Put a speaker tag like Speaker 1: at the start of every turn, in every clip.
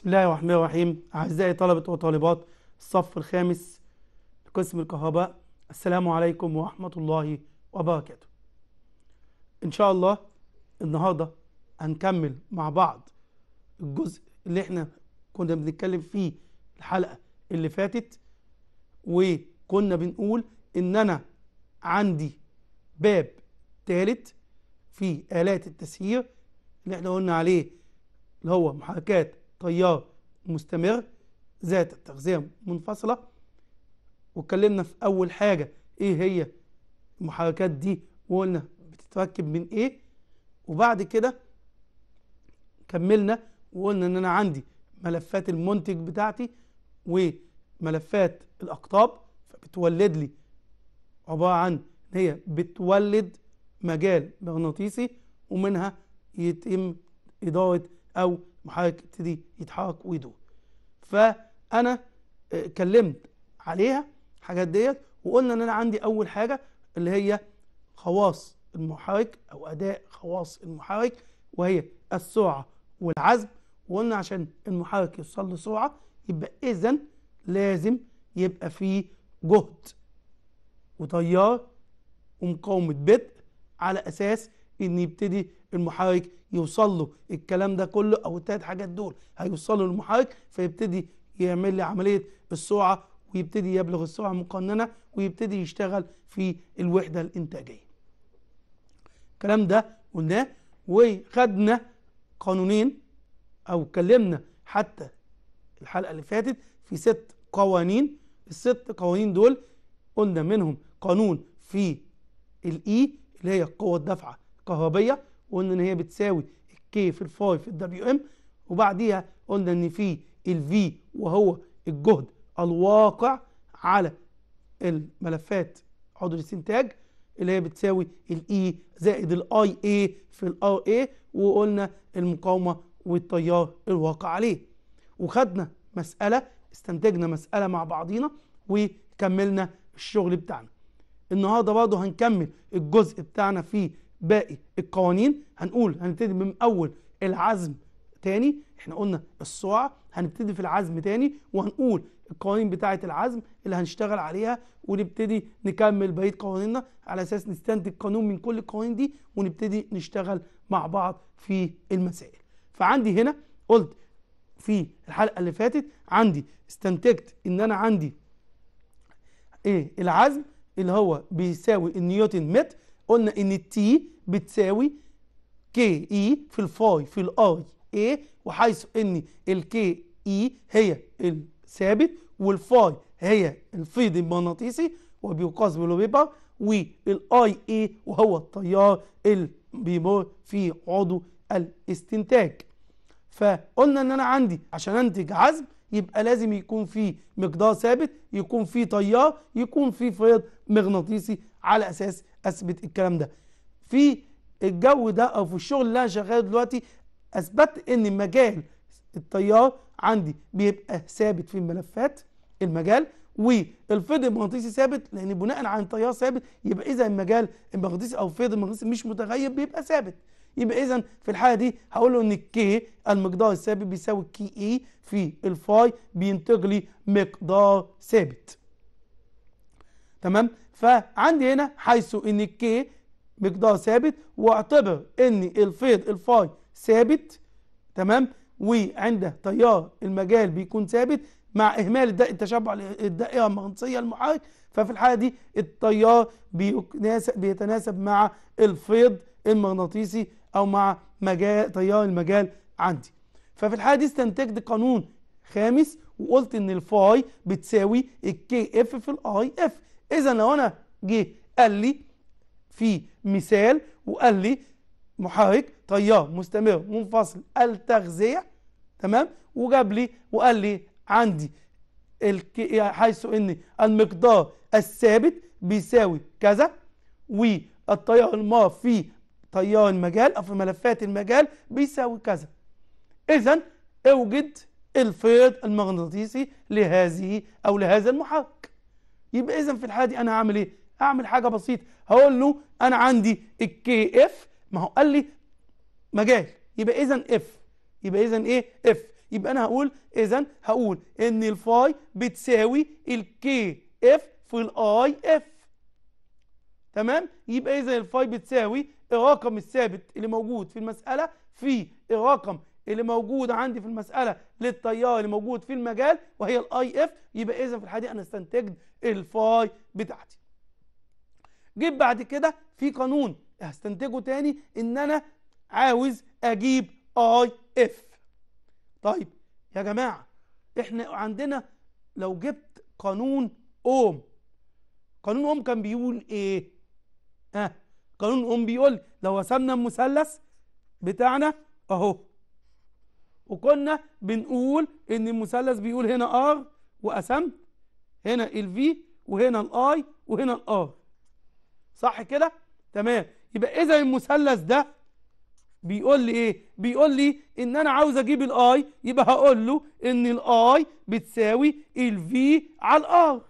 Speaker 1: بسم الله الرحمن الرحيم أعزائي طلبة وطالبات الصف الخامس قسم الكهرباء السلام عليكم ورحمة الله وبركاته إن شاء الله النهاردة هنكمل مع بعض الجزء اللي احنا كنا بنتكلم فيه الحلقة اللي فاتت وكنا بنقول إن أنا عندي باب ثالث في آلات التسيير اللي احنا قلنا عليه اللي هو محركات تيار مستمر ذات التغذية منفصلة واتكلمنا في أول حاجة إيه هي المحركات دي وقلنا بتتركب من إيه وبعد كده كملنا وقلنا إن أنا عندي ملفات المنتج بتاعتي وملفات الأقطاب فبتولد لي عبارة عن إن هي بتولد مجال مغناطيسي ومنها يتم إدارة أو محاك يبتدي يتحرك ويدور فانا آه، كلمت عليها الحاجات ديت وقلنا ان انا عندي اول حاجه اللي هي خواص المحرك او اداء خواص المحرك وهي السرعه والعزم وقلنا عشان المحرك يوصل لسرعه يبقى اذا لازم يبقى فيه جهد وتيار ومقاومه بدء على اساس ان يبتدي المحرك يوصل له الكلام ده كله او الثلاث حاجات دول هيوصلوا للمحرك فيبتدي يعمل لي عمليه السرعه ويبتدي يبلغ السرعه المقننه ويبتدي يشتغل في الوحده الانتاجيه. الكلام ده قلناه وخدنا قانونين او اتكلمنا حتى الحلقه اللي فاتت في ست قوانين الست قوانين دول قلنا منهم قانون في الاي e اللي هي قوه الدفعة الكهربائية وقلنا ان هي بتساوي الكي في الفاي في الدبليو ام وبعديها قلنا ان في الفي وهو الجهد الواقع على الملفات عضو الاستنتاج اللي هي بتساوي الاي e زائد الاي اي في الار اي وقلنا المقاومه والتيار الواقع عليه وخدنا مساله استنتجنا مساله مع بعضينا وكملنا الشغل بتاعنا النهارده برضه هنكمل الجزء بتاعنا في باقي القوانين هنقول هنبتدي من اول العزم تاني احنا قلنا الصاع هنبتدي في العزم تاني وهنقول القوانين بتاعه العزم اللي هنشتغل عليها ونبتدي نكمل بقيه قوانيننا على اساس نستنتج قانون من كل القوانين دي ونبتدي نشتغل مع بعض في المسائل فعندي هنا قلت في الحلقه اللي فاتت عندي استنتجت ان انا عندي ايه العزم اللي هو بيساوي النيوتن متر قلنا ان التي بتساوي كي اي e في الفاي في الاي اي وحيث ان الكي اي e هي الثابت والفاي هي الفيض المغناطيسي وبيقاس بالوبيبر والاي اي وهو التيار اللي بيمر في عضو الاستنتاج فقلنا ان انا عندي عشان انتج عزم يبقى لازم يكون في مقدار ثابت يكون في تيار يكون في فيض مغناطيسي على اساس اثبت الكلام ده في الجو ده او في الشغل اللي انا شغاله دلوقتي اثبت ان مجال التيار عندي بيبقى ثابت في الملفات المجال والفيض المغناطيسي ثابت لان بناء عن التيار ثابت يبقى اذا المجال المغناطيسي او الفيض المغناطيسي مش متغير بيبقى ثابت يبقى اذا في الحاله دي هقول له ان الكي المقدار الثابت بيساوي كي اي في الفاي بينتج لي مقدار ثابت تمام فعندي هنا حيث ان الكي مقدار ثابت واعتبر ان الفيض الفاي ثابت تمام وعند تيار المجال بيكون ثابت مع اهمال الدائره التشبع الدائره المغناطيسيه المحرك ففي الحاله دي التيار بيتناسب مع الفيض المغناطيسي او مع مجال تيار المجال عندي ففي الحاله دي استنتجت قانون خامس وقلت ان الفاي بتساوي الكي اف في الاي اف إذا لو أنا جه قال لي في مثال وقال لي محرك تيار طيب مستمر منفصل التغذية تمام وجاب لي وقال لي عندي حيث ان المقدار الثابت بيساوي كذا والطيار المار في تيار المجال او في ملفات المجال بيساوي كذا اذا اوجد الفيض المغناطيسي لهذه او لهذا المحرك يبقى اذا في الحاله دي انا هعمل ايه اعمل حاجه بسيطه هقول له انا عندي الكي اف ما هو قال لي مجال يبقى اذا اف يبقى اذا ايه اف يبقى انا هقول اذا هقول ان الفاي بتساوي الكي اف في الاي اف تمام يبقى اذا الفاي بتساوي الرقم الثابت اللي موجود في المساله في الرقم اللي موجود عندي في المسألة للتيار اللي موجود في المجال وهي الاي اف يبقى اذا في دي انا استنتجت الفاي بتاعتي جيب بعد كده في قانون هستنتجه تاني ان انا عاوز اجيب اي اف طيب يا جماعة احنا عندنا لو جبت قانون اوم قانون اوم كان بيقول ايه ها قانون اوم بيقول لو رسمنا المثلث بتاعنا اهو وكنا بنقول ان المثلث بيقول هنا ار وقسمت هنا الفي وهنا الاي وهنا الار صح كده تمام يبقى اذا المثلث ده بيقول لي ايه بيقول لي ان انا عاوز اجيب الاي يبقى هقول له ان الاي بتساوي الفي على الار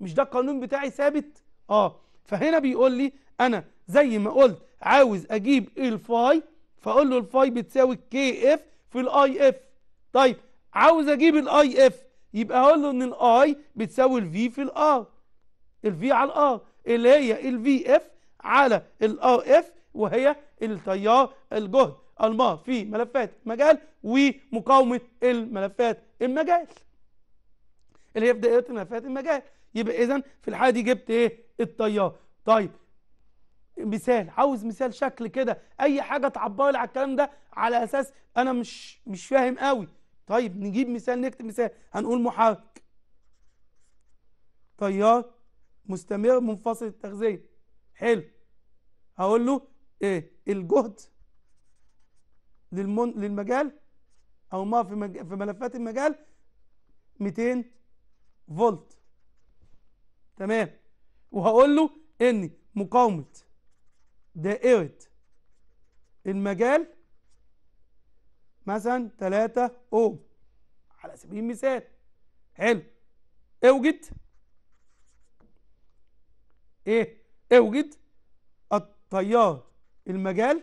Speaker 1: مش ده القانون بتاعي ثابت اه فهنا بيقول لي انا زي ما قلت عاوز اجيب الفاي فاقول له الفاي بتساوي كي اف في الاي اف طيب عاوز اجيب الاي اف يبقى اقول له ان الاي بتساوي الفي في الار الفي على الار اللي هي الفي اف على الار اف وهي التيار الجهد المار في ملفات مجال ومقاومه الملفات المجال اللي هي في دائره ملفات المجال يبقى اذا في الحاله دي جبت ايه التيار طيب مثال عاوز مثال شكل كده اي حاجه تعبر لي على الكلام ده على اساس انا مش مش فاهم قوي طيب نجيب مثال نكتب مثال هنقول محرك تيار مستمر منفصل التغذيه حلو هقول له ايه الجهد للمن... للمجال او ما في مج... في ملفات المجال 200 فولت تمام وهقول له ان مقاومه دائرة المجال مثلا 3 اوم على سبيل المثال حلو اوجد ايه اوجد التيار المجال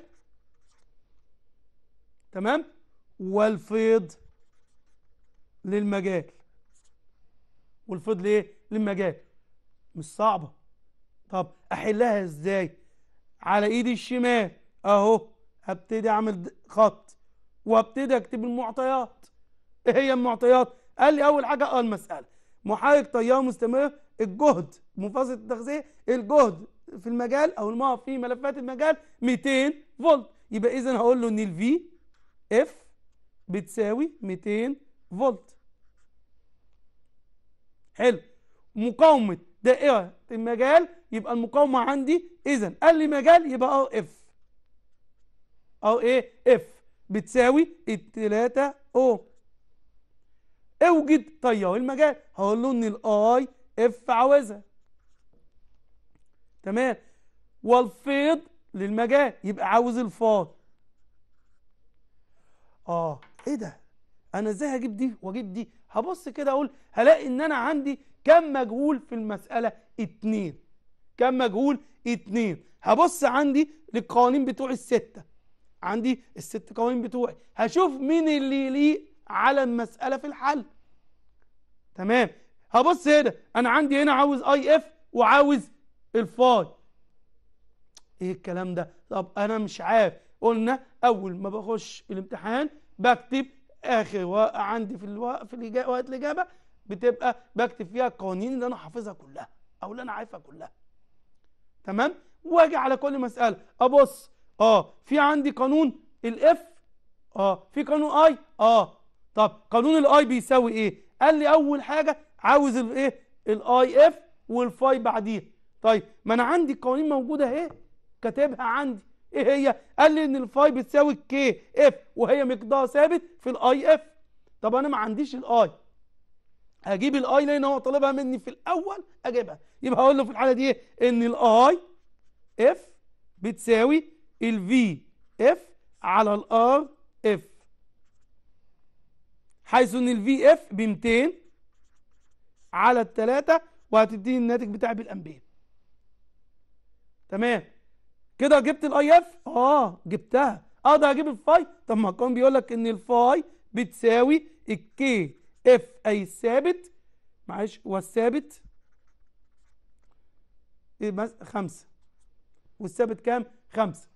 Speaker 1: تمام والفيض للمجال والفيض لايه للمجال مش صعبه طب احلها ازاي على ايدي الشمال اهو هبتدي اعمل خط وابتدي اكتب المعطيات ايه هي المعطيات قال لي اول حاجه اه المساله محرك طيار مستمر الجهد منفصل التغذيه الجهد في المجال او الماء في ملفات المجال 200 فولت يبقى اذا هقول له ان الفي اف بتساوي 200 فولت حلو مقاومه دائره المجال يبقى المقاومة عندي إذا قال لي مجال يبقى أو إف أو إيه إف بتساوي التلاتة أو اوجد طيب اهو المجال هقول له إن الآي إف عاوزها تمام والفيض للمجال يبقى عاوز الفاض آه إيه ده أنا إزاي هجيب دي وأجيب دي هبص كده أقول هلاقي إن أنا عندي كم مجهول في المسألة اتنين كم مجهول اتنين هبص عندي للقوانين بتوع الستة عندي الست قوانين بتوعي هشوف مين اللي يليق على المسألة في الحل تمام هبص هنا انا عندي هنا عاوز اي اف وعاوز الفاي ايه الكلام ده طب انا مش عارف قلنا اول ما بخش الامتحان بكتب اخر ورقه عندي في الوقت في وقت الاجابه بتبقى بكتب فيها القوانين اللي انا حافظها كلها او اللي انا عارفها كلها تمام واجي على كل مساله ابص اه في عندي قانون الاف اه في قانون اي اه طب قانون الاي بيساوي ايه قال لي اول حاجه عاوز الايه الاي اف والفاي بعديها طيب ما انا عندي القوانين موجوده اهي كاتبها عندي ايه هي قال لي ان الفاي بتساوي كي اف وهي مقدار ثابت في الاي اف طب انا ما عنديش الاي هجيب الاي لان هو طالبها مني في الاول اجيبها يبقى هقول له في الحاله دي ايه ان الاي اف بتساوي الفي اف على الار اف حيث ان الفي اف ب 200 على الثلاثة وهتديني الناتج بتاعي بالامبير تمام كده جبت الاي اف اه جبتها اقدر اجيب الفاي طب ما القانون بيقول لك ان الفاي بتساوي الكي اف اي الثابت معلش والثابت إيه خمسة والثابت كام خمسة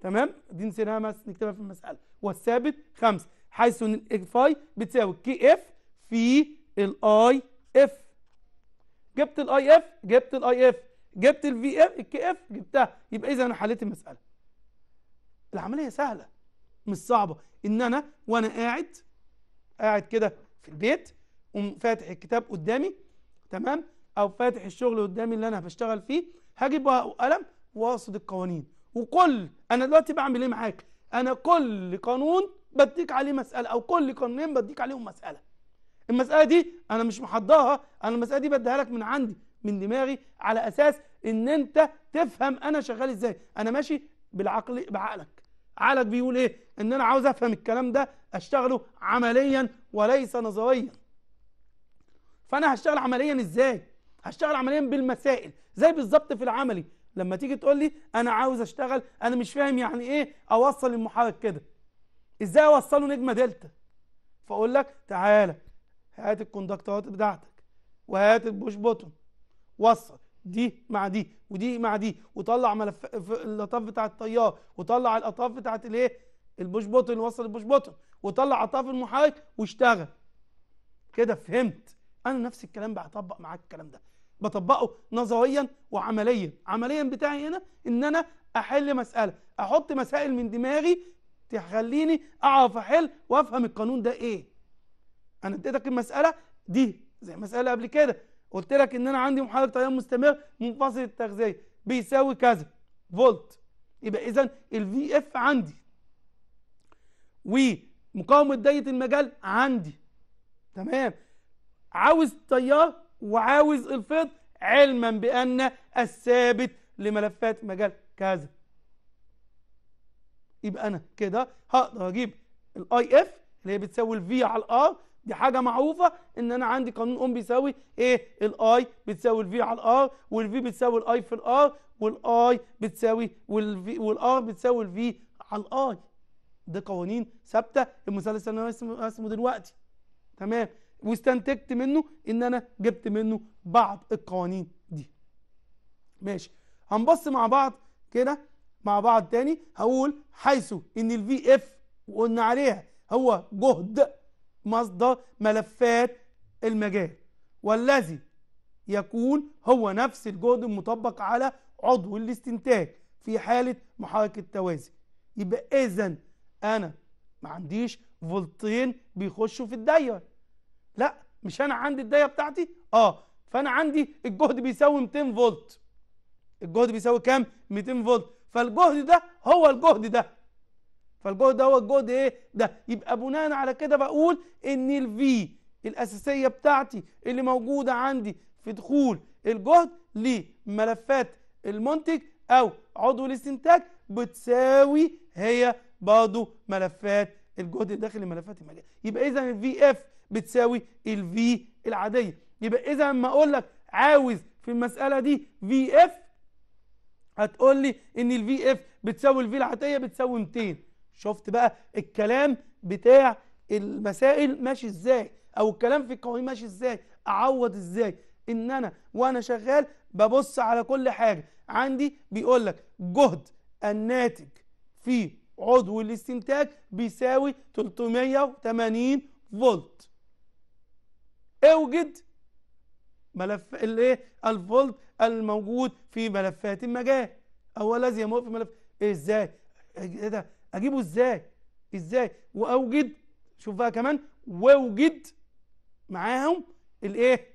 Speaker 1: تمام دي نسيناها بس نكتبها في المسألة والثابت خمسة حيث ان الاف اي بتساوي كي اف في الاي اف جبت الاي اف جبت الاي اف جبت الفي اف الكي اف جبتها يبقى اذا انا حليت المسألة العملية سهلة مش صعبة ان انا وانا قاعد قاعد كده في البيت أقوم فاتح الكتاب قدامي تمام أو فاتح الشغل قدامي اللي أنا بشتغل فيه هجيب ورقة وقلم وأقصد القوانين وكل أنا دلوقتي بعمل إيه معاك أنا كل قانون بديك عليه مسألة أو كل قانونين بديك عليهم مسألة المسألة دي أنا مش محضاها أنا المسألة دي بديها لك من عندي من دماغي على أساس إن أنت تفهم أنا شغال إزاي أنا ماشي بالعقل بعقلك عقلك بيقول ايه ان انا عاوز افهم الكلام ده اشتغله عمليا وليس نظريا فانا هشتغل عمليا ازاي هشتغل عمليا بالمسائل زي بالظبط في العملي لما تيجي تقول لي انا عاوز اشتغل انا مش فاهم يعني ايه اوصل المحرك كده ازاي اوصله نجمه دلتا فاقول لك تعالى هات الكوندكتورات بتاعتك وهات البوش بوتون وصل دي مع دي ودي مع دي وطلع ملف الاطراف بتاعه التيار وطلع الاطراف بتاعه الايه البوش بوتن وصل البوش بوتن وطلع اطراف المحرك واشتغل كده فهمت انا نفس الكلام بطبق معاك الكلام ده بطبقه نظريا وعمليا عمليا بتاعي هنا ان انا احل مساله احط مسائل من دماغي تخليني اعرف احل وافهم القانون ده ايه انا اديتك المساله دي زي المساله قبل كده قلت لك ان انا عندي محرك تيار مستمر منفصل التغذيه بيساوي كذا فولت يبقى اذا الفي اف عندي ومقاومه ضيقه المجال عندي تمام عاوز تيار وعاوز الفيض علما بان الثابت لملفات مجال كذا يبقى انا كده هقدر اجيب الاي اف اللي هي بتساوي الفي على الار دي حاجه معروفه ان انا عندي قانون ام بيساوي ايه الاي بتساوي الفي على الار والفي بتساوي الاي في الار والاي بتساوي والفي والار بتساوي الفي على الاي ده قوانين ثابته المثلث اللي انا رسمه دلوقتي تمام واستنتجت منه ان انا جبت منه بعض القوانين دي ماشي هنبص مع بعض كده مع بعض تاني هقول حيث ان الفي اف وقلنا عليها هو جهد مصدر ملفات المجال والذي يكون هو نفس الجهد المطبق على عضو الاستنتاج في حالة محرك التوازي يبقى إذا أنا ما عنديش فولتين بيخشوا في الدايرة لا مش أنا عندي الدايرة بتاعتي آه فأنا عندي الجهد بيساوي 200 فولت الجهد بيساوي كام 200 فولت فالجهد ده هو الجهد ده فالجهد ده هو الجهد ايه ده يبقى بناء على كده بقول ان الفي الاساسيه بتاعتي اللي موجوده عندي في دخول الجهد لملفات المنتج او عضو الاستنتاج بتساوي هي برضه ملفات الجهد الداخلي ملفات الماليه يبقى اذا الفي اف بتساوي الفي العاديه يبقى اذا لما اقول لك عاوز في المساله دي في اف هتقول لي ان الفي اف بتساوي الفي العاديه بتساوي 200 شفت بقى الكلام بتاع المسائل ماشي ازاي او الكلام في القوانين ماشي ازاي اعوض ازاي ان انا وانا شغال ببص على كل حاجه عندي بيقول لك جهد الناتج في عضو الاستنتاج بيساوي 380 فولت اوجد ملف الايه الفولت الموجود في ملفات المجال او الذي يموت في ملف ازاي ايه ده اجيبه ازاي ازاي واوجد شوف بقى كمان واوجد معاهم الايه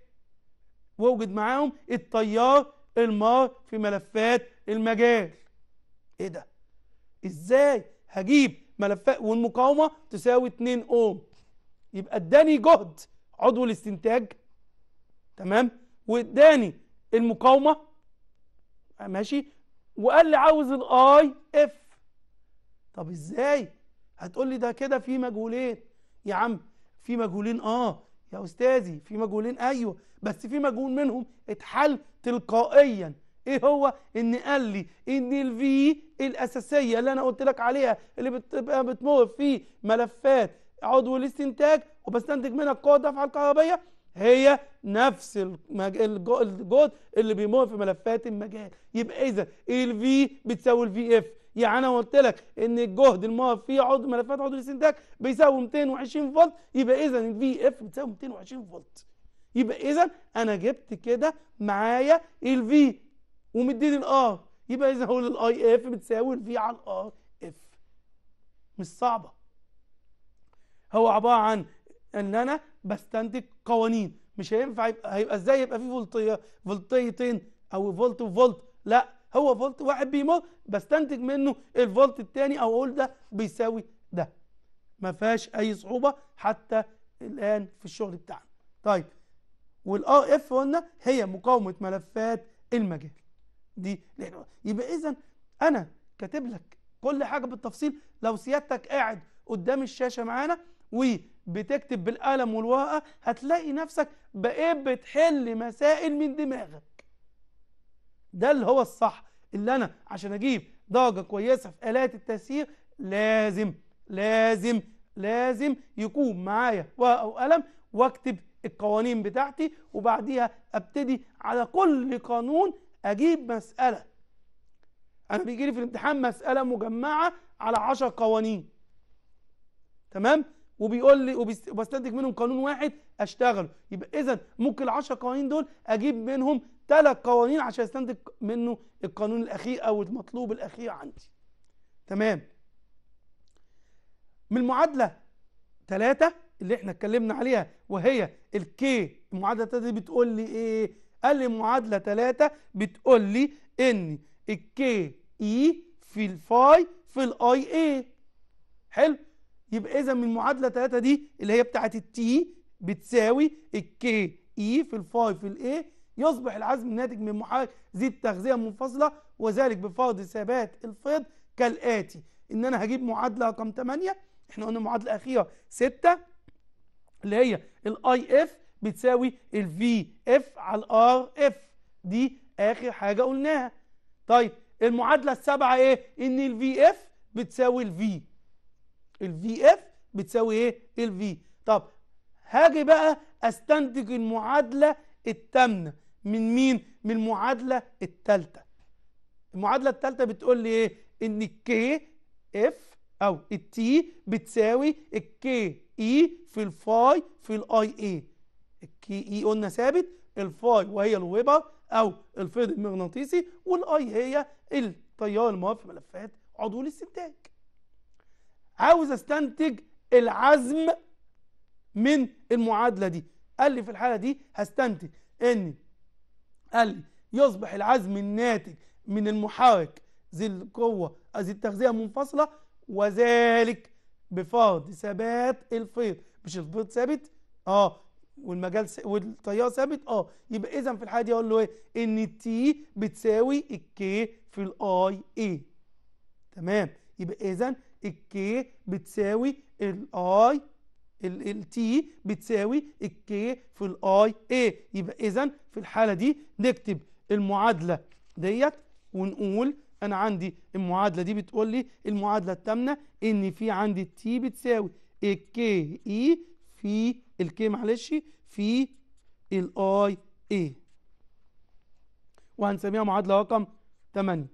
Speaker 1: واوجد معاهم التيار المار في ملفات المجال ايه ده ازاي هجيب ملفات والمقاومه تساوي 2 اوم يبقى اداني جهد عضو الاستنتاج تمام واداني المقاومه ماشي وقال لي عاوز الاي اف طب ازاي هتقول لي ده كده في مجهولين يا عم في مجهولين اه يا استاذي في مجهولين ايوه بس في مجهول منهم اتحل تلقائيا ايه هو ان قال لي ان الفي الاساسيه اللي انا قلت لك عليها اللي بتبقى بتمر في ملفات عضو الاستنتاج وبستنتج منها قوه الدفعه الكهربائيه هي نفس الجهد اللي بيمر في ملفات المجال يبقى اذا الفي بتساوي الفي اف يعني انا قلت لك ان الجهد الموافق فيه عضو ملفات عضو الاستنتاج بيساوي 220 فولت يبقى اذا الفي اف بتساوي 220 فولت يبقى اذا انا جبت كده معايا الفي ومديني الار يبقى اذا هقول الاي اف بتساوي الفي على الار اف مش صعبه هو عباره عن ان انا بستنتج قوانين مش هينفع يبقى هيبقى ازاي يبقى في فولتيه فولتيتين او فولت وفولت لا هو فولت واحد بيمر بستنتج منه الفولت الثاني او اقول ده بيساوي ده ما فيهاش اي صعوبه حتى الان في الشغل بتاعنا طيب والار آه اف قلنا هي مقاومه ملفات المجال دي يبقى اذا انا كاتب لك كل حاجه بالتفصيل لو سيادتك قاعد قدام الشاشه معانا وبتكتب بالقلم والورقه هتلاقي نفسك بقيت بتحل مسائل من دماغك ده اللي هو الصح اللي انا عشان اجيب درجه كويسه في الات التسيير لازم لازم لازم يكون معايا ورقه وقلم واكتب القوانين بتاعتي وبعديها ابتدي على كل قانون اجيب مساله انا بيجي لي في الامتحان مساله مجمعه على 10 قوانين تمام وبيقول لي وبستنتج منهم قانون واحد اشتغله يبقى اذا ممكن ال 10 قوانين دول اجيب منهم ثلاث قوانين عشان يستنتج منه القانون الاخير او المطلوب الاخير عندي تمام من المعادله ثلاثة اللي احنا اتكلمنا عليها وهي الكي المعادله دي بتقول لي ايه قال لي معادله ثلاثة بتقول لي ان الكي اي e في الفاي في الاي اي حلو يبقى اذا من المعادله ثلاثة دي اللي هي بتاعه التي بتساوي الكي اي e في الفاي في الاي يصبح العزم الناتج من محاذي التغذية منفصلة وذلك بفرض ثبات الفيض كالآتي إن أنا هجيب معادلة رقم 8 إحنا قلنا المعادلة الأخيرة 6 اللي هي الـ اف بتساوي الـ اف على الـ اف دي آخر حاجة قلناها طيب المعادلة السابعة إيه؟ إن الـ اف بتساوي الـ V الـ اف بتساوي إيه؟ الـ V طب هاجي بقى أستنتج المعادلة التامنه من مين من المعادله الثالثه المعادله الثالثه بتقول لي ايه ان الكي اف او التي بتساوي الكي اي e في الفاي في الاي اي الكي اي e قلنا ثابت الفاي وهي الويبر او الفيض المغناطيسي والاي هي التيار المواد في ملفات عضو الاستنتاج عاوز استنتج العزم من المعادله دي قال لي في الحاله دي هستنتج ان قال لي يصبح العزم الناتج من المحرك ذي القوة ذي التغذية منفصلة وذلك بفرض ثبات الفيض مش الفيض ثابت اه والمجال س... والتيار ثابت اه يبقى اذا في الحاله دي اقول له ايه ان التي بتساوي الكي في الاي اي تمام يبقى اذا الكي بتساوي الاي التي بتساوي الكي في الاي اي يبقى اذا في الحالة دي نكتب المعادلة ديت ونقول انا عندي المعادلة دي بتقول لي المعادلة التامنة ان في عندي تي بتساوي الكي اي e في الكي معلش في الاي اي وهنسميها معادلة رقم 8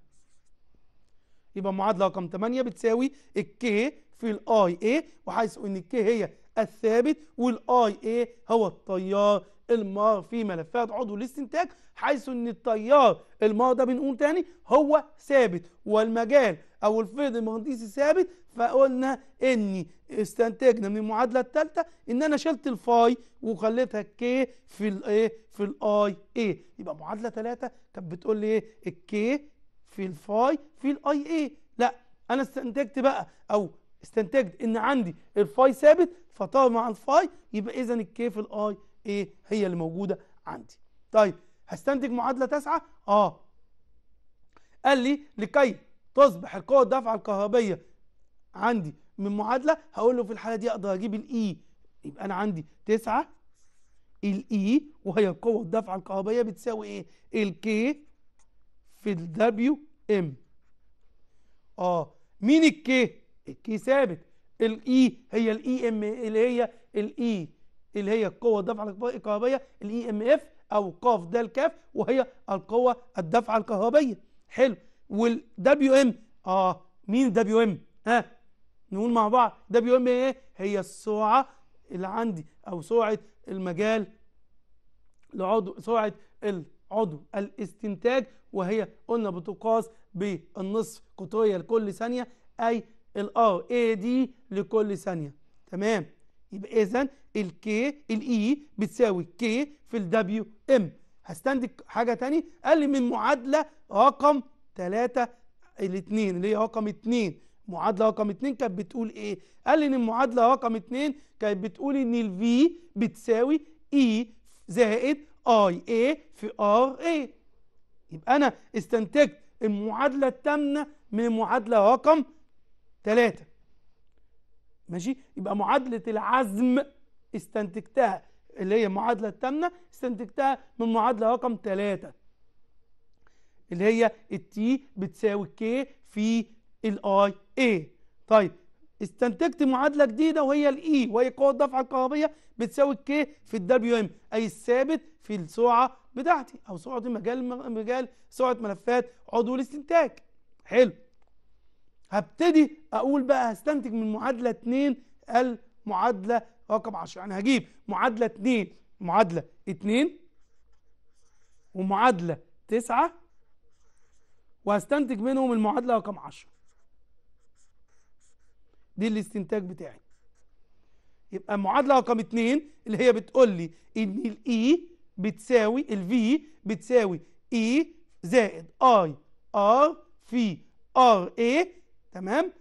Speaker 1: يبقى معادلة رقم 8 بتساوي الكي في الاي اي وحيث ان الكي هي الثابت والاي ايه هو التيار المار في ملفات عضو الاستنتاج حيث ان التيار المار ده بنقول تاني هو ثابت والمجال او الفيض المغناطيسي ثابت فقلنا اني استنتجنا من المعادله الثالثه ان انا شلت الفاي وخليتها الكي في الايه في الاي ايه يبقى معادله ثلاثه كانت بتقول لي ايه الكي في الفاي في الاي ايه لا انا استنتجت بقى او استنتجت ان عندي الفاي ثابت مع الفاي يبقى اذا الكيف الاي ايه هي اللي موجوده عندي طيب هستنتج معادله تسعه اه قال لي لكي تصبح القوه الدافعه الكهربيه عندي من معادله هقول له في الحاله دي اقدر اجيب الاي e. يبقى انا عندي 9 الاي e، وهي القوه الدافعه الكهربيه بتساوي ايه الكي في الدبليو ام اه مين الكي الكي ثابت الاي هي الاي ام اللي هي الاي اللي هي القوه الدفعه الكهربائيه الاي ام اف او قاف د الكاف وهي القوه الدفعه الكهربائيه حلو والدبليو ام اه مين دبليو ام ها نقول مع بعض دبليو ام ايه هي السرعه اللي عندي او سرعه المجال لعضو سرعه العضو الاستنتاج وهي قلنا بتقاس بالنصف قطريه لكل ثانيه اي الار اي دي لكل ثانيه تمام يبقى اذا الكي الاي e بتساوي كي في الدبليو ام هستنتج حاجه تاني لي من معادله رقم 3 الاثنين اللي هي رقم 2 معادله رقم 2 كانت بتقول ايه قال لي ان المعادله رقم 2 كانت بتقول ان الفي بتساوي اي e زائد اي اي في ار اي يبقى انا استنتجت المعادله الثامنه من المعادله رقم ثلاثة ماشي يبقى معادلة العزم استنتجتها اللي هي المعادلة التامنة استنتجتها من معادلة رقم ثلاثة اللي هي التي بتساوي كي في الاي اي طيب استنتجت معادلة جديدة وهي الاي e، وهي قوة الدفعة الكهربية بتساوي كي في الدبليو ام اي الثابت في السرعة بتاعتي او سرعة مجال مجال سرعة ملفات عضو الاستنتاج حلو هبتدي اقول بقى هستنتج من معادله 2 المعادله رقم 10 يعني هجيب معادله 2 معادله 2 ومعادله 9 وهستنتج منهم المعادله رقم 10 دي الاستنتاج بتاعي يبقى المعادله رقم 2 اللي هي بتقول لي ان الاي e بتساوي الفي بتساوي اي e زائد اي ار في ار ايه تمام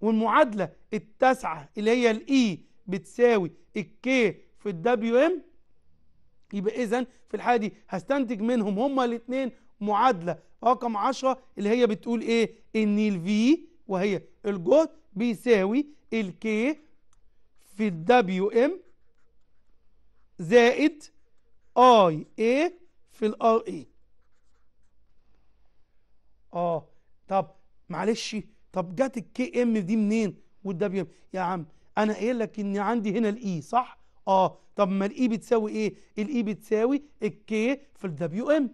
Speaker 1: والمعادلة التاسعة اللي هي الاي e بتساوي الكي في الدبليو ام يبقى اذا في الحالة دي هستنتج منهم هما الاثنين معادلة رقم 10 اللي هي بتقول ايه ان الفي وهي الجهد بيساوي الكي في الدبليو ام زائد اي اي في الار اي e. اه طب معلش طب جت الكي ام دي منين والدبليو يا عم انا قايل لك ان عندي هنا الاي e، صح اه طب ما الاي e بتساوي ايه الاي e بتساوي الكي في الدبليو ام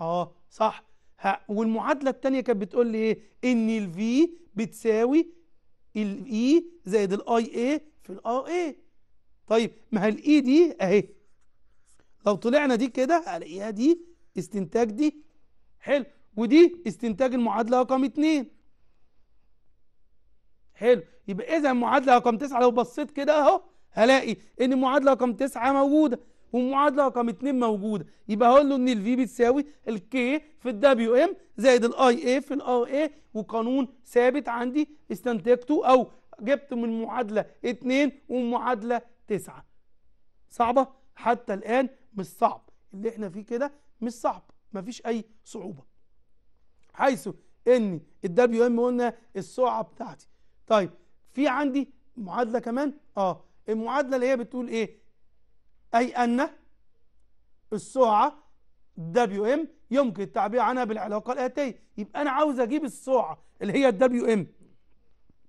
Speaker 1: اه صح ها والمعادله الثانيه كانت بتقول لي ايه ان الفي بتساوي الاي زائد الاي اي في الاي اي طيب ما هي الاي دي اهي لو طلعنا دي كده هلاقيها دي استنتاج دي حلو ودي استنتاج المعادله رقم اتنين حلو يبقى اذا المعادله رقم 9 لو بصيت كده اهو هلاقي ان المعادله رقم 9 موجوده والمعادله رقم 2 موجوده يبقى هقول له ان الفي بتساوي الكي في الدبليو ام زائد الاي اي في الار اي وقانون ثابت عندي استنتجته او جبت من معادله 2 ومعادله 9 صعبه حتى الان مش صعب اللي احنا فيه كده مش صعب مفيش اي صعوبه حيث ان الدبليو ام قلنا السرعه بتاعتي طيب في عندي معادلة كمان اه المعادلة اللي هي بتقول ايه اي ان السعة دبليو ام يمكن التعبير عنها بالعلاقة الآتية يبقى انا عاوز اجيب السعة اللي هي الدبليو ام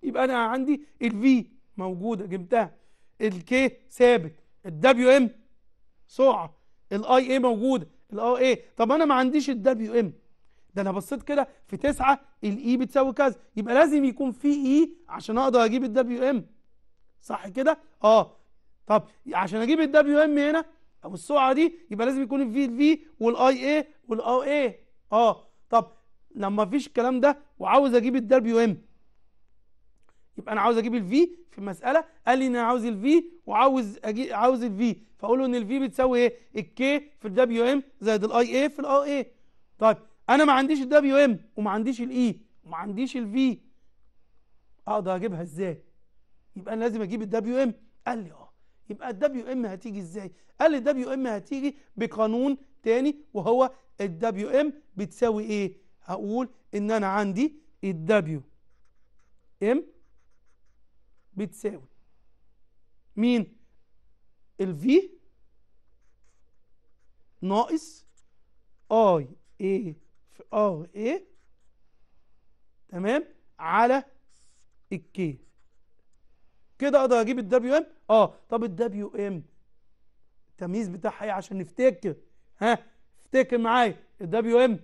Speaker 1: يبقى انا عندي الفي موجودة جبتها الكي ثابت الدبليو ام سعة الاي اي موجودة الاي اي طب انا ما عنديش الدبليو ام ده انا بصيت كده في 9 الاي بتساوي كذا يبقى لازم يكون في اي عشان اقدر اجيب الدبليو ام صح كده اه طب عشان اجيب الدبليو ام هنا او السرعه دي يبقى لازم يكون الفي في والاي اي والاو اي اه طب لما مفيش الكلام ده وعاوز اجيب الدبليو ام يبقى انا عاوز اجيب الفي في مساله قال لي ان انا عاوز الفي وعاوز اجيب عاوز الفي فاقول له ان الفي بتساوي ايه الكي في الدبليو ام زائد الاي اي في الاو اي طيب انا ما عنديش الدبليو ام وما عنديش الاي e وما عنديش الفي اقدر اجيبها ازاي يبقى انا لازم اجيب الدبليو ام قال لي اه يبقى الدبليو ام هتيجي ازاي قال لي الدبليو ام هتيجي بقانون تاني وهو الدبليو ام بتساوي ايه هقول ان انا عندي الدبليو ام بتساوي مين الفي ناقص اي ايه ار ايه تمام على الكي كده اقدر اجيب الدبليو ام اه طب الدبليو ام التمييز بتاعها ايه عشان نفتكر ها افتكر معايا الدبليو ام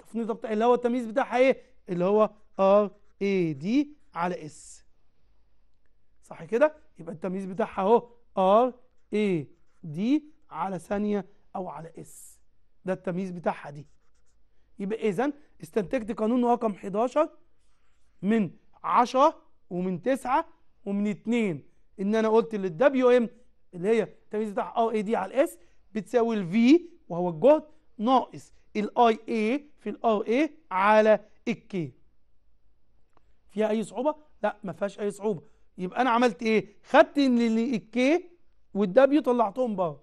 Speaker 1: التفنيطه بتاع اللي هو التمييز بتاعها ايه اللي هو ار اي دي على اس صح كده يبقى التمييز بتاعها اهو ار اي دي على ثانيه او على اس ده التمييز بتاعها دي يبقى اذا استنتجت قانون رقم 11 من 10 ومن 9 ومن 2 ان انا قلت ان الدبليو ام اللي هي التمييز بتاع ار اي دي على الاس بتساوي الفي وهو الجهد ناقص الاي اي في الار اي على الكي فيها اي صعوبه لا ما فيهاش اي صعوبه يبقى انا عملت ايه خدت الكي والدبليو طلعتهم بره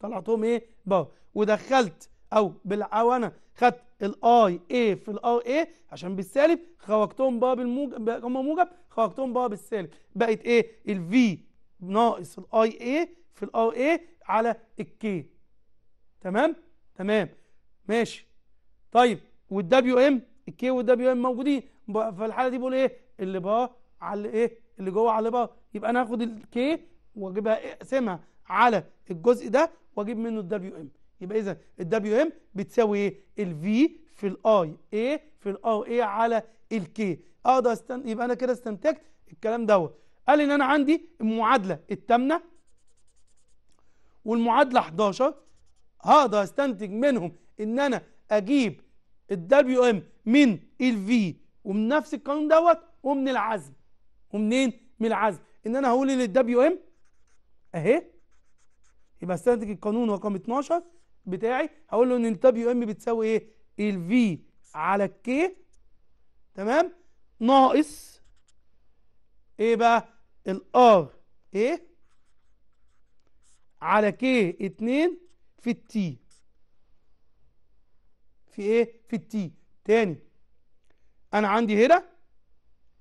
Speaker 1: طلعتهم ايه بره ودخلت او بالعوانه خدت الاي اي في الاي اي عشان بالسالب خرجتهم بقى بالموجب هم موجب خرجتهم بقى بالسالب بقت ايه الفي ناقص الاي اي في الاي اي على الكي تمام تمام ماشي طيب والدبليو ام الكي والدبليو ام موجودين في الحاله دي بقول ايه اللي بقى على ايه اللي جوه على بقى يبقى انا هاخد الكي واجيبها اقسمها على الجزء ده واجيب منه الدبليو ام يبقى اذا الدبليو ام بتساوي ايه الفي في الاي ايه في الاو ايه على الكي اقدر استن... يبقى انا كده استنتجت الكلام دوت قال ان انا عندي المعادله الثامنه والمعادله 11 هقدر استنتج منهم ان انا اجيب الدبليو ام من الفي ومن نفس القانون دوت ومن العزم ومنين من العزم ان انا هقول ان للدبليو ام اهي يبقى استنتج القانون رقم 12 بتاعي هقول له ان ال بيو ام بتساوي ايه ال V على الكي تمام ناقص ايه بقى ال R ايه على كي 2 في التي في ايه في التي تاني انا عندي هنا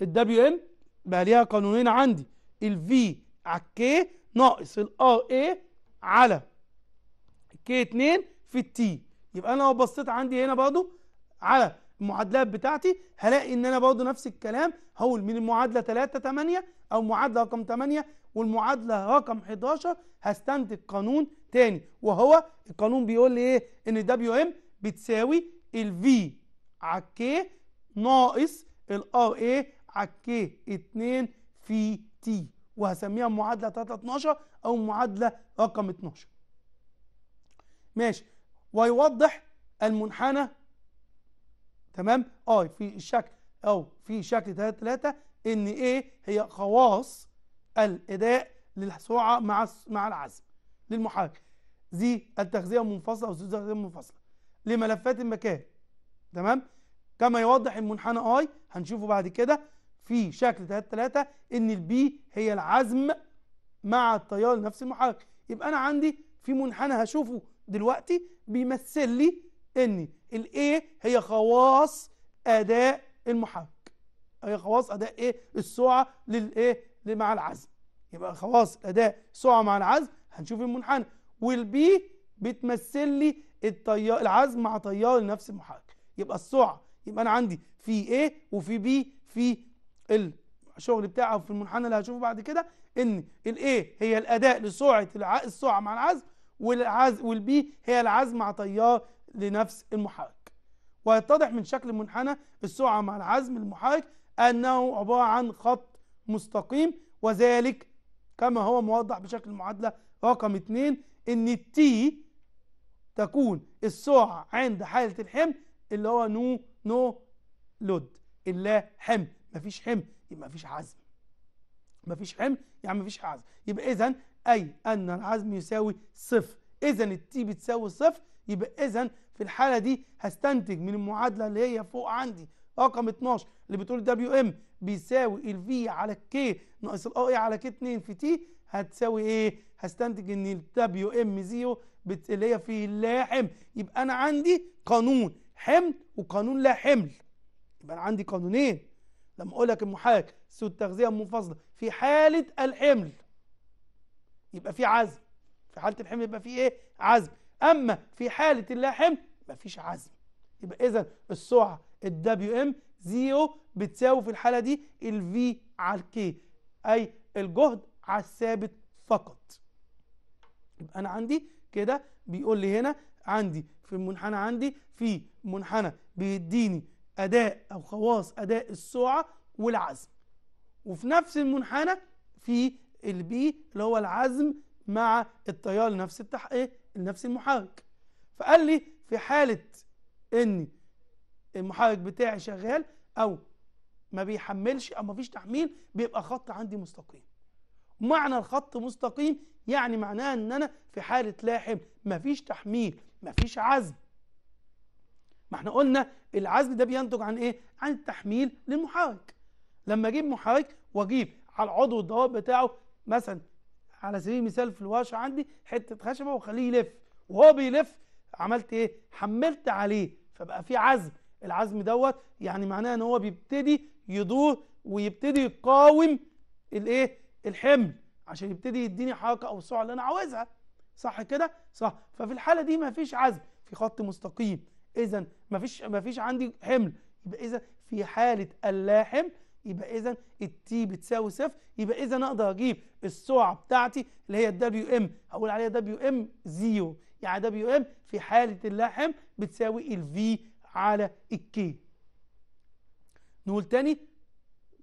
Speaker 1: الدبليو ام بقى ليها قانونين عندي ال V على الكي ناقص ال R ايه على كي 2 في التي يبقى انا لو بصيت عندي هنا برضو على المعادلات بتاعتي هلاقي ان انا برضو نفس الكلام هقول من المعادله 3 8 او المعادله رقم 8 والمعادله رقم 11 هستنتج قانون تاني وهو القانون بيقول لي ايه ان دبليو ام بتساوي الفي على كي ناقص الار اي على كي 2 في تي وهسميها معادله 3 12 او معادله رقم 12 ماشي ويوضح المنحنى تمام اه في الشكل او في شكل 3 3 ان ايه هي خواص الاداء للسرعه مع مع العزم للمحرك زي التغذيه المنفصله او زي التغذيه المنفصله لملفات المكان تمام كما يوضح المنحنى اي هنشوفه بعد كده في شكل 3 3 ان البي هي العزم مع التيار نفس المحرك يبقى انا عندي في منحنى هشوفه دلوقتي بيمثل لي ان الاي هي خواص اداء المحرك هي خواص اداء ايه السرعه للايه مع العزم يبقى خواص اداء سرعه مع العزم هنشوف المنحنى والبي بتمثل لي التيار العزم مع تيار لنفس المحرك يبقى السرعه يبقى انا عندي في ايه وفي بي في الشغل بتاعه في المنحنى اللي هشوفه بعد كده ان الايه هي الاداء لسرعه السرعه مع العزم والعزم والبي هي العزم مع تيار لنفس المحرك ويتضح من شكل منحنى السرعة مع العزم المحرك أنه عبارة عن خط مستقيم وذلك كما هو موضح بشكل المعادلة رقم 2 أن التي تكون السرعة عند حالة الحمل اللي هو نو نو لود اللا حمل مفيش حمل يبقى مفيش عزم مفيش حمل يعني مفيش عزم يبقى إذا أي أن العزم يساوي صفر إذا التي بتساوي صفر يبقى إذا في الحالة دي هستنتج من المعادلة اللي هي فوق عندي رقم 12 اللي بتقول دبليو ام بيساوي ال في على الكي ناقص الاو اي على كي 2 في تي هتساوي ايه؟ هستنتج ان الدبليو ام زيرو اللي هي في لا حمل يبقى انا عندي قانون حمل وقانون لا حمل يبقى انا عندي قانونين لما اقول لك المحرك سوء التغذيه المنفصله في حاله الحمل يبقى في عزم في حالة الحمل يبقى في إيه عزم أما في حالة اللا حمل مفيش عزم يبقى إذا السرعه الدبليو ام زيرو بتساوي في الحالة دي الفي على الكي أي الجهد على الثابت فقط يبقى أنا عندي كده بيقول لي هنا عندي في المنحنى عندي في منحنى بيديني أداء أو خواص أداء السرعه والعزم وفي نفس المنحنى في البي اللي هو العزم مع التيار لنفس التح... ايه لنفس المحرك فقال لي في حاله ان المحرك بتاعي شغال او ما بيحملش او ما فيش تحميل بيبقى خط عندي مستقيم معنى الخط مستقيم يعني معناه ان انا في حاله لاحم ما فيش تحميل ما فيش عزم ما احنا قلنا العزم ده بينتج عن ايه عن التحميل للمحرك لما اجيب محرك واجيب على العضو الضواب بتاعه مثلا على سبيل المثال في الورشه عندي حته خشبه وخليه يلف وهو بيلف عملت ايه حملت عليه فبقى في عزم العزم دوت يعني معناه ان هو بيبتدي يدور ويبتدي يقاوم الايه الحمل عشان يبتدي يديني حركه او السرعه اللي انا عاوزها صح كده صح ففي الحاله دي مفيش عزم في خط مستقيم اذا مفيش مفيش عندي حمل يبقى اذا في حاله اللا حمل يبقى اذا التي بتساوي صفر يبقى اذا اقدر اجيب السرعه بتاعتي اللي هي الدبليو ام هقول عليها دبليو ام زيرو يعني دبليو ام في حاله اللحم بتساوي الفي على الكي نقول تاني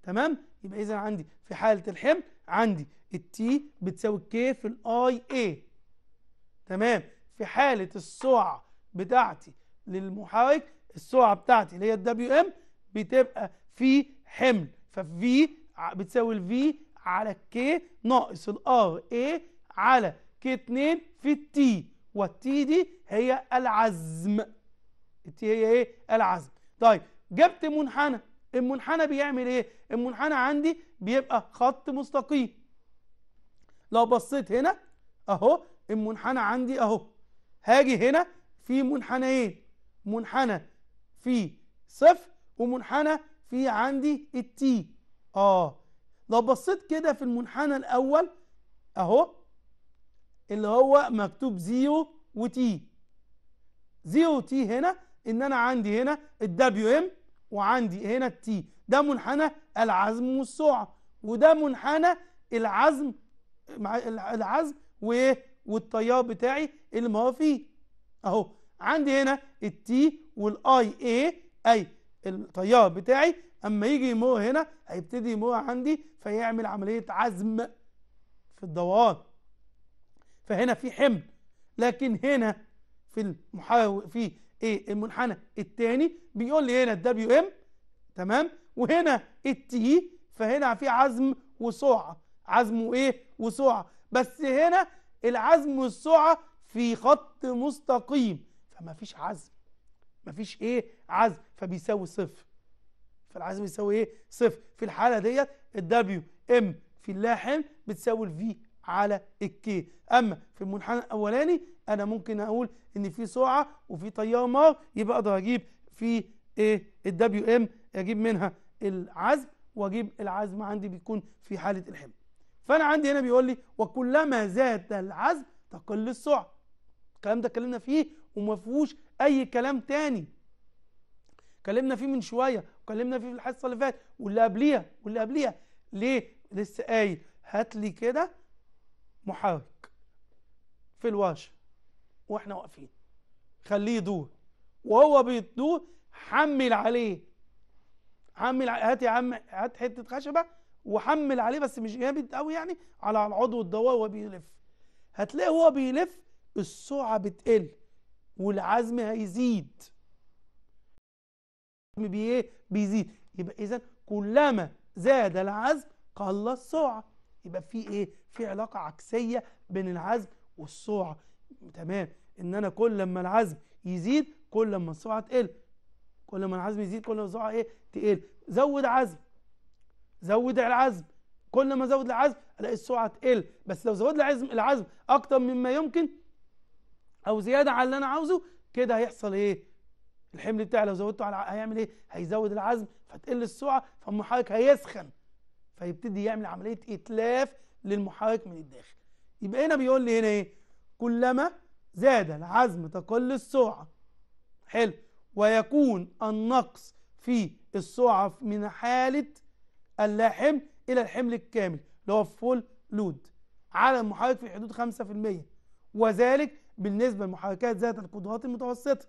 Speaker 1: تمام يبقى اذا عندي في حاله الحمل عندي التي بتساوي الكي في الاي اي تمام في حاله السرعه بتاعتي للمحرك السرعه بتاعتي اللي هي الدبليو ام بتبقى في حمل ففي بتساوي الفي على الكي ناقص الار اي على كي 2 في التي والتي دي هي العزم التي هي ايه العزم طيب جبت منحنى المنحنى بيعمل ايه المنحنى عندي بيبقى خط مستقيم لو بصيت هنا اهو المنحنى عندي اهو هاجي هنا في منحنيين منحنى في صفر ومنحنى في عندي التي اه لو بصيت كده في المنحنى الاول اهو اللي هو مكتوب زيرو وتي زيرو تي هنا ان انا عندي هنا الدبليو ام وعندي هنا التي ده منحنى العزم والسرعه وده منحنى العزم العزم وايه والتيار بتاعي اللي ما هو فيه اهو عندي هنا التي والاي اي اي التيار بتاعي اما يجي يمر هنا هيبتدي يمر عندي فيعمل عمليه عزم في الدوران فهنا في حمل لكن هنا في المحاور في ايه المنحنى الثاني بيقول لي هنا الدبليو ام تمام وهنا التي فهنا في عزم وسرعه عزم وايه وسرعه بس هنا العزم والسرعه في خط مستقيم فما فيش عزم ما فيش ايه عزم فبيساوي صفر فالعزم يساوي ايه صفر في الحاله ديت الدبليو ام في اللاحم بتساوي الفي على الكي اما في المنحنى الاولاني انا ممكن اقول ان في سرعه وفي تيار مار يبقى اقدر اجيب في ايه الدبليو ام اجيب منها العزم واجيب العزم عندي بيكون في حاله الحمل فانا عندي هنا بيقول لي وكلما زاد العزم تقل السرعه الكلام ده اتكلمنا فيه وما فيهوش اي كلام تاني اتكلمنا فيه من شويه اتكلمنا فيه في الحصه اللي فاتت واللي قبليها واللي قبليها ليه لسه قايل هات لي كده محرك في الورشه واحنا واقفين خليه يدور وهو بيدور حمل عليه حمل هات يا عم هات حته خشبه وحمل عليه بس مش جامد قوي يعني على العضو الدوار وهو بيلف هتلاقي هو بيلف السرعه بتقل والعزم هيزيد بإيه؟ بيزيد يبقى إذا كلما زاد العزم قل السرعه يبقى في إيه؟ في علاقة عكسية بين العزم والسرعه تمام إن أنا كل لما العزم يزيد كل لما السرعه تقل كل ما العزم يزيد كل ما السرعه ايه تقل زود عزم زود العزم كل ما زود العزم الاقي السرعه تقل بس لو زود العزم العزم اكتر مما يمكن او زياده على اللي انا عاوزه كده هيحصل ايه الحمل بتاعي لو زودته على هيعمل ايه هيزود العزم فتقل السرعه فالمحرك هيسخن فيبتدي يعمل عمليه اتلاف للمحرك من الداخل يبقى هنا بيقول لي هنا ايه كلما زاد العزم تقل السرعه حلو ويكون النقص في السرعه من حاله اللا حمل الى الحمل الكامل اللي هو فول لود على المحرك في حدود 5% وذلك بالنسبه للمحركات ذات القدرات المتوسطه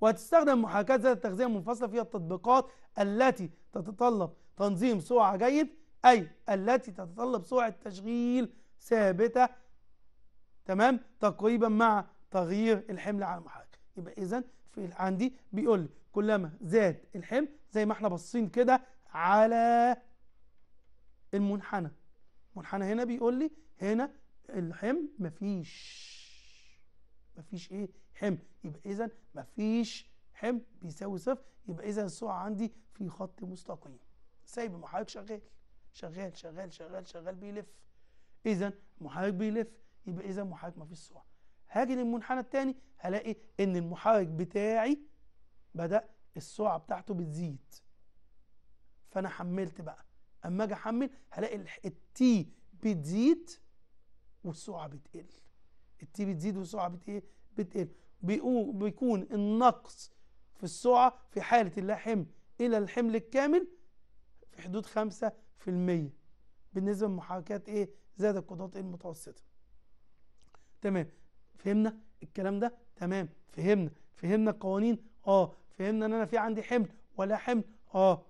Speaker 1: وهتستخدم محاكاة ذات التغذية المنفصلة في التطبيقات التي تتطلب تنظيم سرعة جيد أي التي تتطلب سرعة تشغيل ثابتة تمام تقريبا مع تغيير الحمل على المحرك يبقى إذا في عندي بيقول لي كلما زاد الحمل زي ما احنا باصين كده على المنحنى المنحنى هنا بيقول لي هنا الحمل مفيش مفيش ايه حمل يبقى إذا مفيش حمل بيساوي صفر يبقى إذا السرعه عندي في خط مستقيم سايب المحرك شغال شغال شغال شغال شغال بيلف إذا المحرك بيلف يبقى إذا المحرك مفيش سرعه هاجي للمنحنى الثاني هلاقي إن المحرك بتاعي بدأ السرعه بتاعته بتزيد فأنا حملت بقى أما أجي أحمل هلاقي التي بتزيد والسرعة بتقل التي بتزيد والسرعة إيه؟ بتقل بيكون النقص في السرعة في حالة اللا حمل إلى الحمل الكامل في حدود 5% بالنسبة لمحركات إيه زاد القدرات المتوسطة تمام فهمنا الكلام ده تمام فهمنا فهمنا القوانين اه فهمنا ان انا في عندي حمل ولا حمل اه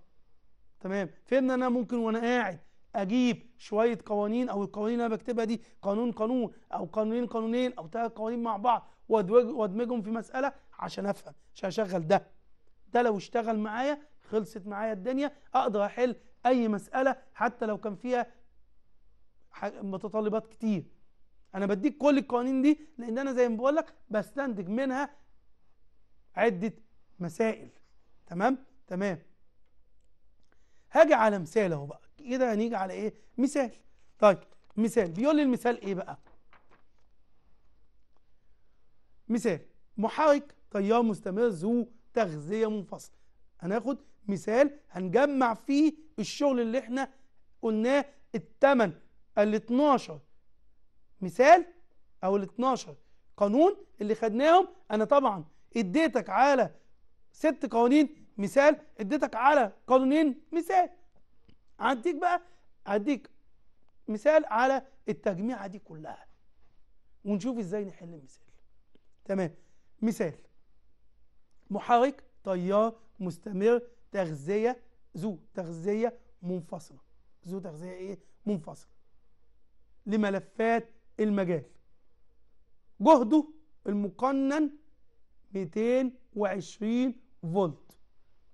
Speaker 1: تمام فهمنا ان انا ممكن وانا قاعد اجيب شويه قوانين او القوانين اللي انا بكتبها دي قانون قانون او قانونين قانونين او ثلاث قوانين مع بعض وادمجهم في مساله عشان افهم عشان اشغل ده ده لو اشتغل معايا خلصت معايا الدنيا اقدر احل اي مساله حتى لو كان فيها متطلبات كتير انا بديك كل القوانين دي لان انا زي ما بقول لك بستنتج منها عده مسائل تمام تمام هاجي على مثال اهو بقى كده إيه هنيجي على ايه مثال طيب مثال بيقول لي المثال ايه بقى مثال محرك تيار مستمر ذو تغذية منفصلة هناخد مثال هنجمع فيه الشغل اللي احنا قلناه التمن ال 12 مثال او ال 12 قانون اللي خدناهم انا طبعا اديتك على ست قوانين مثال اديتك على قانونين مثال عديك بقى عديك مثال على التجميعه دي كلها ونشوف ازاي نحل المثال تمام مثال محرك تيار مستمر تغذية ذو تغذية منفصلة ذو تغذية إيه؟ منفصلة لملفات المجال جهده المقنن 220 فولت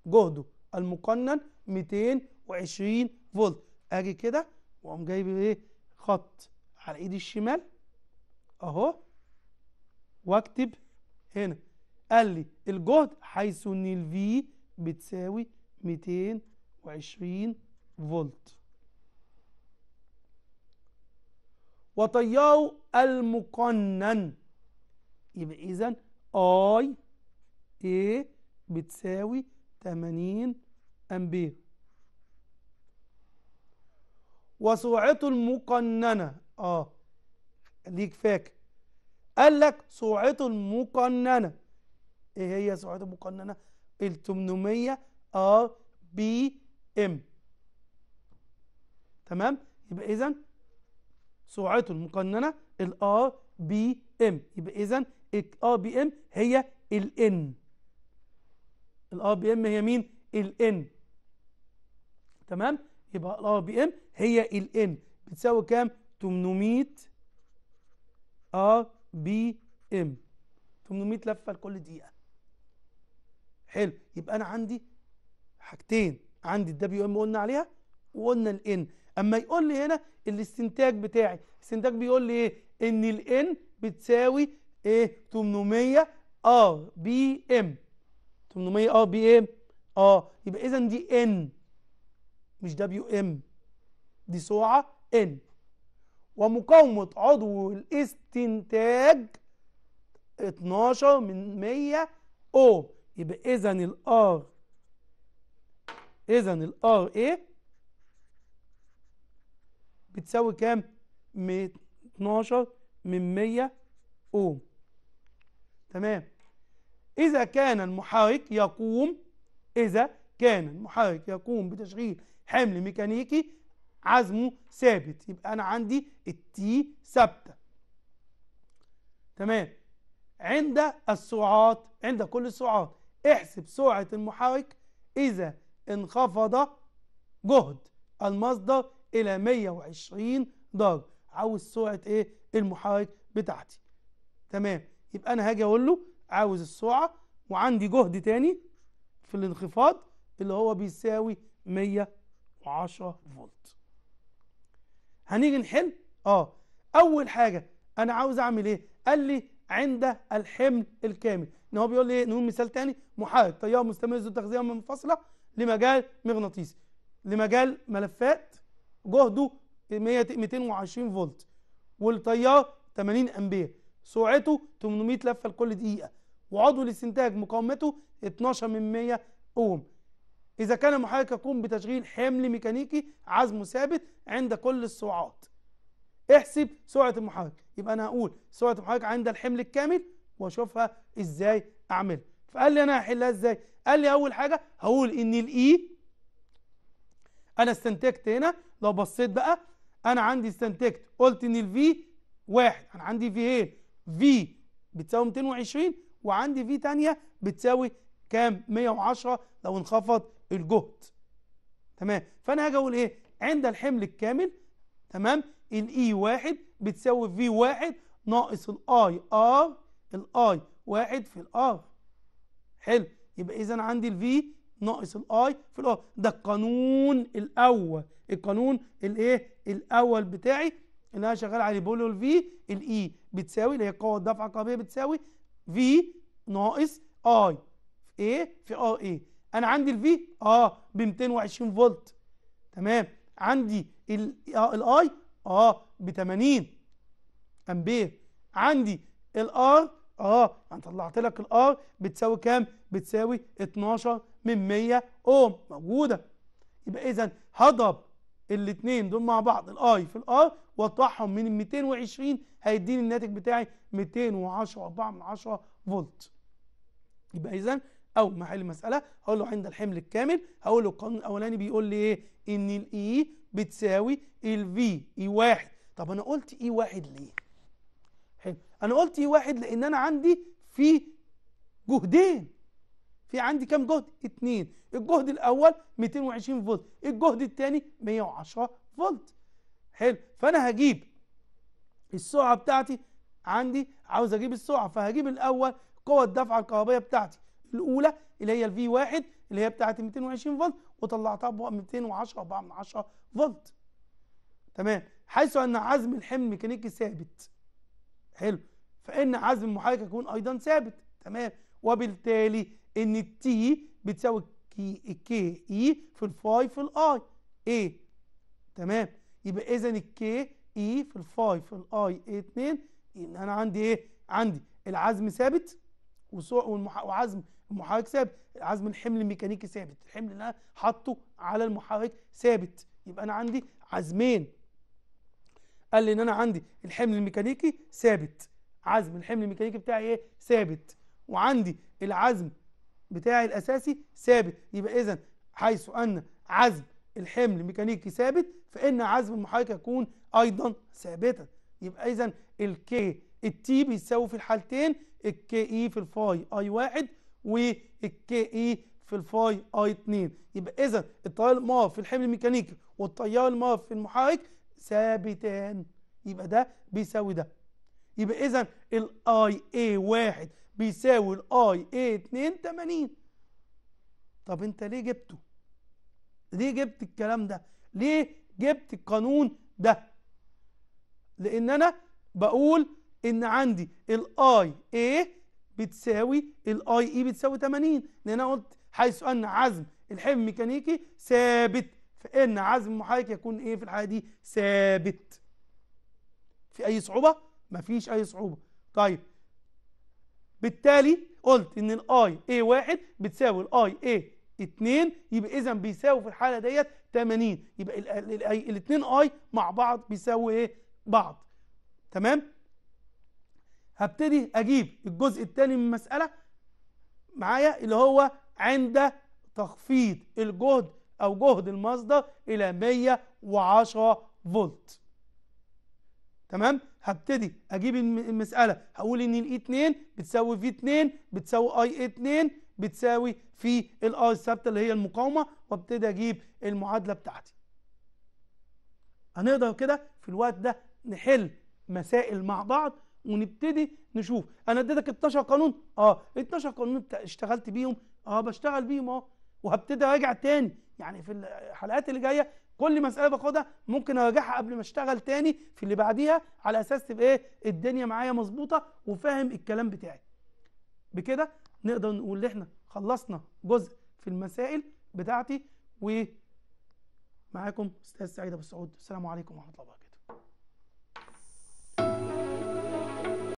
Speaker 1: جهده المقنن 220 فولت اجي كده واقوم جايب ايه خط على ايدي الشمال اهو واكتب هنا قال لي الجهد حيث ان ال في بتساوي 220 فولت وطياره المقنن يبقى اذا اي ايه بتساوي 80 امبير وسرعته المقننه اه دي كفاك قال لك سرعته المقننه ايه هي سرعته المقننه ال 800 ار بي ام تمام يبقى اذا سرعته المقننه الار بي ام يبقى اذا الار بي ام هي الان الار بي ام هي مين الان تمام يبقى الار بي ام هي الان بتساوي كام 800 ار بي ام 800 لفه لكل دقيقه حلو يبقى انا عندي حاجتين عندي الدبليو ام قلنا عليها وقلنا الان اما يقول لي هنا الاستنتاج بتاعي الاستنتاج بيقول لي ايه ان الان بتساوي ايه 800 ار بي ام 800 ار بي ام اه يبقى اذا دي ان مش دبليو ام دي سرعه ان ومقاومة عضو الاستنتاج 12 من 100 أوم يبقى إذا الآر إذا الآر إيه بتساوي كام؟ 12 من 100 أوم تمام إذا كان المحرك يقوم إذا كان المحرك يقوم بتشغيل حمل ميكانيكي عزمه ثابت يبقى أنا عندي التي ثابتة تمام عند السرعات عند كل السرعات احسب سرعة المحرك إذا انخفض جهد المصدر إلى 120 درجة عاوز سرعة إيه المحرك بتاعتي تمام يبقى أنا هاجي أقول له عاوز السرعة وعندي جهد تاني في الانخفاض اللي هو بيساوي 110 فولت هنيجي نحل اه اول حاجه انا عاوز اعمل ايه قال لي عند الحمل الكامل ان هو بيقول لي ايه نقول مثال تاني محايد طيار مستمر ذو تغذيه منفصله لمجال مغناطيسي لمجال ملفات جهده 220 فولت والطيار 80 امبير سرعته 800 لفه لكل دقيقه وعضو الاستنتاج مقاومته 12 من 100 اوم إذا كان المحرك يقوم بتشغيل حمل ميكانيكي عزمه ثابت عند كل السرعات احسب سرعة المحرك يبقى أنا هقول سرعة المحرك عند الحمل الكامل وأشوفها إزاي أعملها فقال لي أنا هحلها إزاي قال لي أول حاجة هقول إن الإي e، أنا استنتجت هنا لو بصيت بقى أنا عندي استنتجت قلت إن الفي واحد أنا عندي في ايه في بتساوي 220 وعندي في تانية بتساوي كام 110 لو انخفض الجهد تمام فانا هاجي اقول ايه عند الحمل الكامل تمام الاي e واحد بتساوي في واحد ناقص الاي ار الاي واحد في الار حلو يبقى اذا عندي الفي ناقص الاي في الار ده القانون الاول القانون الايه الاول بتاعي اللي انا شغال عليه بقول الفي الاي e بتساوي اللي هي قوه الدفع القلبيه بتساوي في ناقص اي ايه في ار ايه انا عندي الفي اه ب 220 فولت تمام عندي الاي اه ب 80 امبير عندي الار اه انا طلعت لك الار بتساوي كام بتساوي 12 من 100 اوم موجوده يبقى اذا هضرب الاثنين دول مع بعض الاي في الار واطرحهم من 220 هيديني الناتج بتاعي 210 4 من 10 فولت يبقى اذا او مع المساله هقول له عند الحمل الكامل هقول له القانون الاولاني بيقول لي ايه ان الاي e بتساوي الفي اي e واحد طب انا قلت اي e واحد ليه حلو انا قلت اي واحد لان انا عندي في جهدين في عندي كام جهد اتنين الجهد الاول 220 فولت الجهد الثاني 110 فولت حلو فانا هجيب السرعه بتاعتي عندي عاوز اجيب السرعه فهجيب الاول قوه الدفعه الكهربائيه بتاعتي الاولى اللي هي الفي 1 اللي هي بتاعه 220 فولت وطلعتها ب 210 4 من 10 فولت تمام حيث ان عزم الحمل الميكانيكي ثابت حلو فان عزم المحرك يكون ايضا ثابت تمام وبالتالي ان التي بتساوي كي اي e في الفاي في الاي اي تمام يبقى اذا الكي اي e في الفاي في الاي اي 2 ان انا عندي ايه عندي العزم ثابت وعزم المحرك ثابت عزم الحمل الميكانيكي ثابت الحمل اللي انا حاطه على المحرك ثابت يبقى انا عندي عزمين قال لي ان انا عندي الحمل الميكانيكي ثابت عزم الحمل الميكانيكي بتاعي ايه ثابت وعندي العزم بتاعي الاساسي ثابت يبقى اذا حيث ان عزم الحمل الميكانيكي ثابت فان عزم المحرك يكون ايضا ثابتا يبقى اذا الكي التي بيساوي في الحالتين الكي اي في الفاي اي 1 والكي اي في الفاي اي 2 يبقى اذا التيار المقف في الحمل الميكانيكي والتيار المقف في المحرك ثابتان يبقى ده بيساوي ده يبقى اذا الاي اي 1 بيساوي الاي اي 2 80 طب انت ليه جبته ليه جبت الكلام ده ليه جبت القانون ده لان انا بقول ان عندي الاي اي بتساوي الاي اي e بتساوي 80 لان انا قلت حيث ان عزم الحمل الميكانيكي ثابت فان عزم المحرك يكون ايه في الحاله دي ثابت في اي صعوبه مفيش اي صعوبه طيب بالتالي قلت ان الاي اي 1 بتساوي الاي اي 2 يبقى اذا بيساوي في الحاله ديت 80 يبقى الاثنين اي مع بعض بيساوي ايه بعض تمام هبتدي اجيب الجزء الثاني من المساله معايا اللي هو عند تخفيض الجهد او جهد المصدر الى 110 فولت تمام هبتدي اجيب المساله هقول ان الاي e 2 بتساوي في 2 بتساوي اي 2 بتساوي في الار الثابته اللي هي المقاومه وابتدي اجيب المعادله بتاعتي هنقدر كده في الوقت ده نحل مسائل مع بعض ونبتدي نشوف انا اديتك 12 قانون اه 12 قانون اشتغلت بيهم اه بشتغل بيهم اهو وهبتدي اراجع تاني يعني في الحلقات اللي جايه كل مساله باخدها ممكن اراجعها قبل ما اشتغل تاني في اللي بعديها على اساس تبقى ايه الدنيا معايا مظبوطه وفاهم الكلام بتاعي بكده نقدر نقول ان احنا خلصنا جزء في المسائل بتاعتي و معاكم استاذ سعيد ابو سعود السلام عليكم ورحمه الله وبركاته